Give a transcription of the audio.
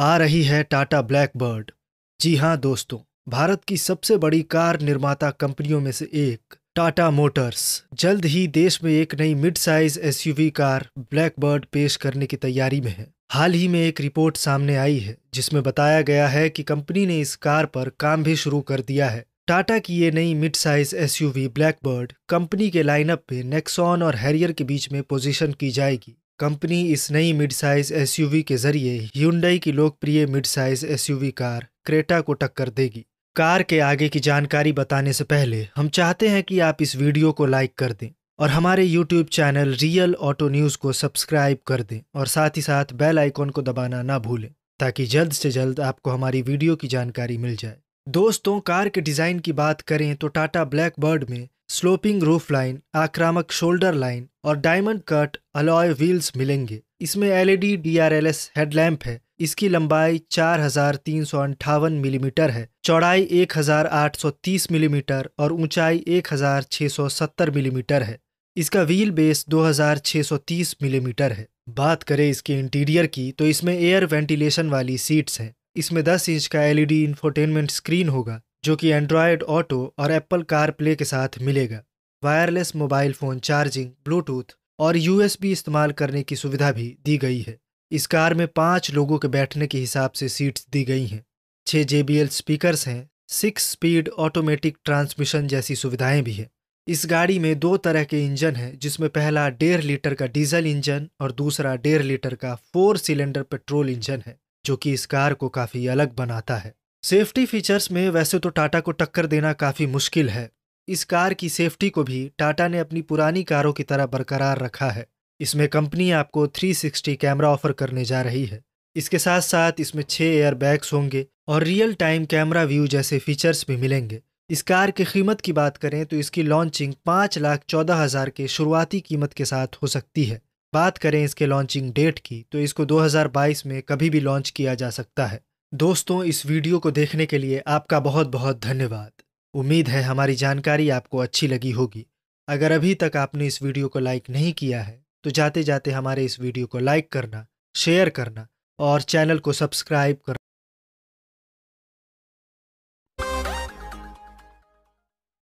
आ रही है टाटा ब्लैकबर्ड जी हाँ दोस्तों भारत की सबसे बड़ी कार निर्माता कंपनियों में से एक टाटा मोटर्स जल्द ही देश में एक नई mid size SUV car Blackbird पेश करने की तैयारी में है हाल ही में एक रिपोर्ट सामने आई है जिसमें बताया गया है कि कंपनी ने इस कार पर काम भी शुरू कर दिया है टाटा की ये नई mid size SUV Blackbird company के लाइनअप में नेक्सॉन और हैरियर के बीच में पोजीशन की जाएगी कंपनी इस नई मिड साइज एसयूवी के जरिए ह्यूंडई की लोकप्रिय mid size SUV car Creta को टक्कर देगी कार के आगे की जानकारी बताने से पहले हम चाहते हैं कि आप इस वीडियो को लाइक कर दें और हमारे YouTube channel real auto news को सब्सक्राइब कर दें और साथ ही साथ बेल आइकॉन को दबाना ना भूलें ताकि जल्द से जल्द आपको हमारी वीडियो की जानकारी मिल जाए दोस्तों कार के डिज़ाइन की बात करें तो टाटा ब्लैक बर्ड में स्लोपिंग रूफ लाइन आक्रामक शोल्डर लाइन और डायमंड कट अलॉय व्हील्स मिलेंगे इसमें एलईडी डीआरएलएस हेडलैम्प है इसकी लंबाई चार हजार तीन सौ अंठावन मिलीमीटर है चौड़ाई एक हजार आठ सौ तीस मिलीमीटर और ऊंचाई एक हजार छः सौ सत्तर मिलीमीटर है इसका व्हील बेस दो हजार छः सौ तीस मिलीमीटर है बात करें इसके इंटीरियर की तो इसमें एयर वेंटिलेशन वाली सीट्स हैं इसमें 10 इंच का एलईडी इंफोटेनमेंट स्क्रीन होगा जो कि एंड्रॉयड ऑटो और एप्पल कार प्ले के साथ मिलेगा wireless mobile phone charging Bluetooth और यूएसबी इस्तेमाल करने की सुविधा भी दी गई है इस कार में पाँच लोगों के बैठने के हिसाब से सीट्स दी गई हैं छः जे बी हैं सिक्स स्पीड ऑटोमेटिक ट्रांसमिशन जैसी सुविधाएं भी हैं इस गाड़ी में दो तरह के इंजन हैं जिसमें पहला डेढ़ लीटर का डीजल इंजन और दूसरा डेढ़ लीटर का फोर सिलेंडर पेट्रोल इंजन है जो कि इस कार को काफ़ी अलग बनाता है सेफ्टी फीचर्स में वैसे तो टाटा को टक्कर देना काफ़ी मुश्किल है इस कार की सेफ्टी को भी टाटा ने अपनी पुरानी कारों की तरह बरकरार रखा है इसमें कंपनी आपको 360 कैमरा ऑफर करने जा रही है इसके साथ साथ इसमें छः एयर बैग्स होंगे और रियल टाइम कैमरा व्यू जैसे फीचर्स भी मिलेंगे इस कार की कीमत की बात करें तो इसकी लॉन्चिंग पाँच लाख चौदह हज़ार के शुरुआती कीमत के साथ हो सकती है बात करें इसके लॉन्चिंग डेट की तो इसको 2022 में कभी भी लॉन्च किया जा सकता है दोस्तों इस वीडियो को देखने के लिए आपका बहुत बहुत धन्यवाद उम्मीद है हमारी जानकारी आपको अच्छी लगी होगी अगर अभी तक आपने इस वीडियो को लाइक नहीं किया है तो जाते जाते हमारे इस वीडियो को लाइक करना शेयर करना और चैनल को सब्सक्राइब करना